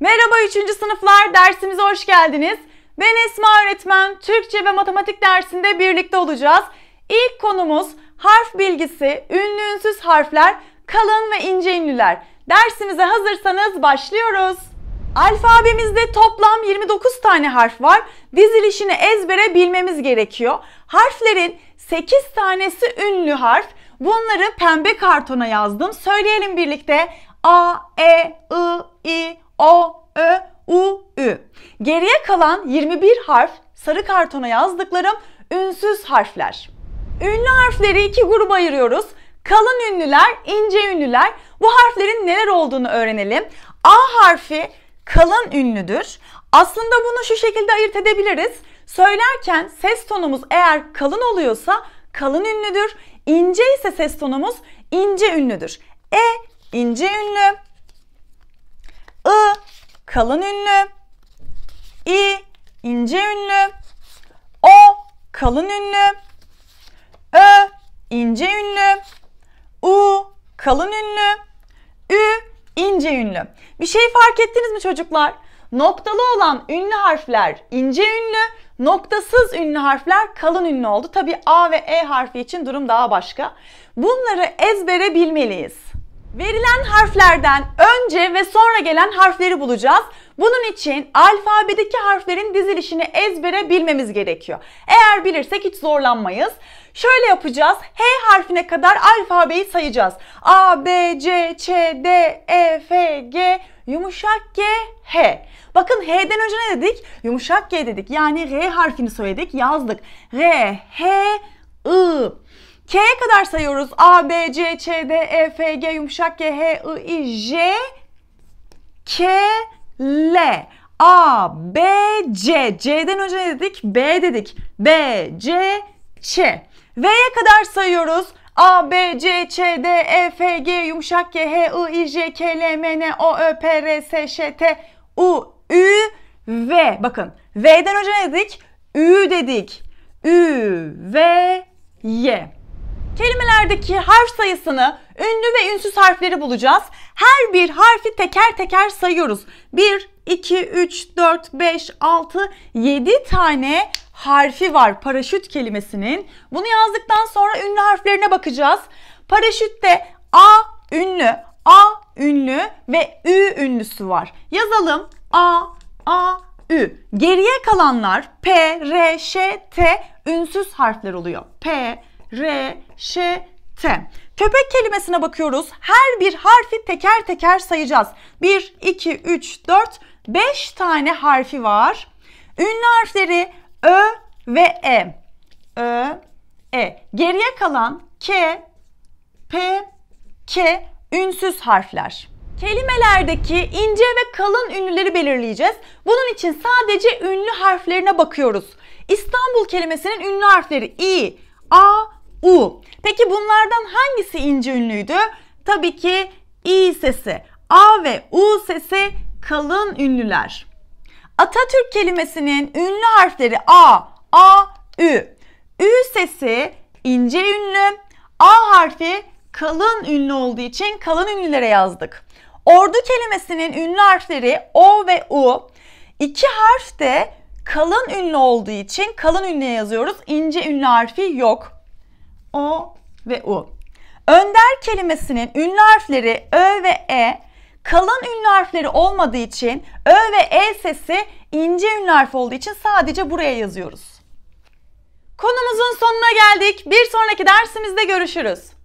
Merhaba 3. sınıflar, dersimize hoş geldiniz. Ben Esma öğretmen, Türkçe ve matematik dersinde birlikte olacağız. İlk konumuz harf bilgisi, ünlü ünsüz harfler, kalın ve ince ünlüler. Dersimize hazırsanız başlıyoruz. Alfabemizde toplam 29 tane harf var. Dizilişini ezbere bilmemiz gerekiyor. Harflerin 8 tanesi ünlü harf. Bunları pembe kartona yazdım. Söyleyelim birlikte. A, E, I, I, o, Ö, U, Ü. Geriye kalan 21 harf sarı kartona yazdıklarım ünsüz harfler. Ünlü harfleri iki gruba ayırıyoruz. Kalın ünlüler, ince ünlüler. Bu harflerin neler olduğunu öğrenelim. A harfi kalın ünlüdür. Aslında bunu şu şekilde ayırt edebiliriz. Söylerken ses tonumuz eğer kalın oluyorsa kalın ünlüdür. İnce ise ses tonumuz ince ünlüdür. E ince ünlü, I kalın ünlü. I ince ünlü. O kalın ünlü. Ö ince ünlü. U kalın ünlü. Ü ince ünlü. Bir şey fark ettiniz mi çocuklar? Noktalı olan ünlü harfler ince ünlü, noktasız ünlü harfler kalın ünlü oldu. Tabii A ve E harfi için durum daha başka. Bunları ezbere bilmeliyiz. Verilen harflerden önce ve sonra gelen harfleri bulacağız. Bunun için alfabedeki harflerin dizilişini ezbere bilmemiz gerekiyor. Eğer bilirsek hiç zorlanmayız. Şöyle yapacağız. H harfine kadar alfabeyi sayacağız. A, B, C, Ç, D, E, F, G, yumuşak G, H. Bakın H'den önce ne dedik? Yumuşak G dedik. Yani R harfini söyledik, yazdık. R, H, I. K'ye kadar sayıyoruz. A, B, C, Ç, D, E, F, G, yumuşak G, H, I, I, J, K, L. A, B, C. C'den önce ne dedik? B dedik. B, C, Ç. V'ye kadar sayıyoruz. A, B, C, Ç, D, E, F, G, yumuşak G, H, I, I, J, K, L, M, N, O, Ö, P, R, S, Ş, T, U, Ü, V. Bakın V'den önce ne dedik? Ü dedik. Ü, V, Y. Kelimelerdeki harf sayısını, ünlü ve ünsüz harfleri bulacağız. Her bir harfi teker teker sayıyoruz. 1, 2, 3, 4, 5, 6, 7 tane harfi var paraşüt kelimesinin. Bunu yazdıktan sonra ünlü harflerine bakacağız. Paraşütte A ünlü, A ünlü ve Ü ünlüsü var. Yazalım A, A, Ü. Geriye kalanlar P, R, Ş, T ünsüz harfler oluyor. P, R, Ş, T. Köpek kelimesine bakıyoruz. Her bir harfi teker teker sayacağız. 1, 2, 3, 4, 5 tane harfi var. Ünlü harfleri Ö ve E. Ö, E. Geriye kalan K, P, K ünsüz harfler. Kelimelerdeki ince ve kalın ünlüleri belirleyeceğiz. Bunun için sadece ünlü harflerine bakıyoruz. İstanbul kelimesinin ünlü harfleri İ, A, U. Peki bunlardan hangisi ince ünlüydü? Tabii ki İ sesi. A ve U sesi kalın ünlüler. Atatürk kelimesinin ünlü harfleri A, A, Ü. Ü sesi ince ünlü, A harfi kalın ünlü olduğu için kalın ünlülere yazdık. Ordu kelimesinin ünlü harfleri O ve U. İki harf de kalın ünlü olduğu için kalın ünlüye yazıyoruz. İnce ünlü harfi yok. O ve U. Önder kelimesinin ünlü harfleri Ö ve E kalın ünlü harfleri olmadığı için Ö ve E sesi ince ünlü harf olduğu için sadece buraya yazıyoruz. Konumuzun sonuna geldik. Bir sonraki dersimizde görüşürüz.